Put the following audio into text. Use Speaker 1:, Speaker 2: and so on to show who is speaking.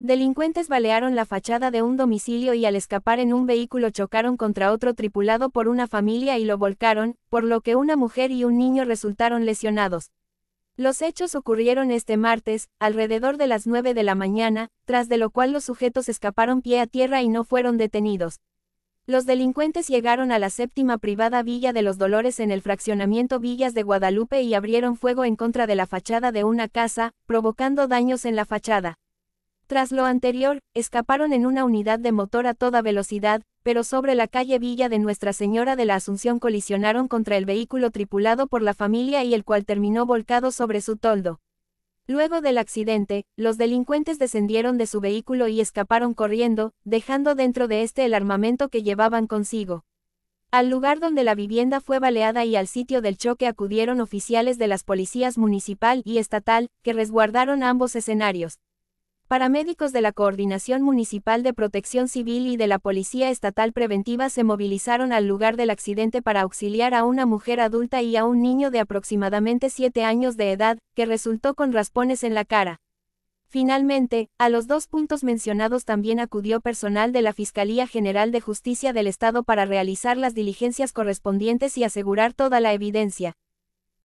Speaker 1: Delincuentes balearon la fachada de un domicilio y al escapar en un vehículo chocaron contra otro tripulado por una familia y lo volcaron, por lo que una mujer y un niño resultaron lesionados. Los hechos ocurrieron este martes, alrededor de las 9 de la mañana, tras de lo cual los sujetos escaparon pie a tierra y no fueron detenidos. Los delincuentes llegaron a la séptima privada Villa de los Dolores en el fraccionamiento Villas de Guadalupe y abrieron fuego en contra de la fachada de una casa, provocando daños en la fachada. Tras lo anterior, escaparon en una unidad de motor a toda velocidad, pero sobre la calle Villa de Nuestra Señora de la Asunción colisionaron contra el vehículo tripulado por la familia y el cual terminó volcado sobre su toldo. Luego del accidente, los delincuentes descendieron de su vehículo y escaparon corriendo, dejando dentro de este el armamento que llevaban consigo. Al lugar donde la vivienda fue baleada y al sitio del choque acudieron oficiales de las policías municipal y estatal, que resguardaron ambos escenarios. Paramédicos de la Coordinación Municipal de Protección Civil y de la Policía Estatal Preventiva se movilizaron al lugar del accidente para auxiliar a una mujer adulta y a un niño de aproximadamente 7 años de edad, que resultó con raspones en la cara. Finalmente, a los dos puntos mencionados también acudió personal de la Fiscalía General de Justicia del Estado para realizar las diligencias correspondientes y asegurar toda la evidencia.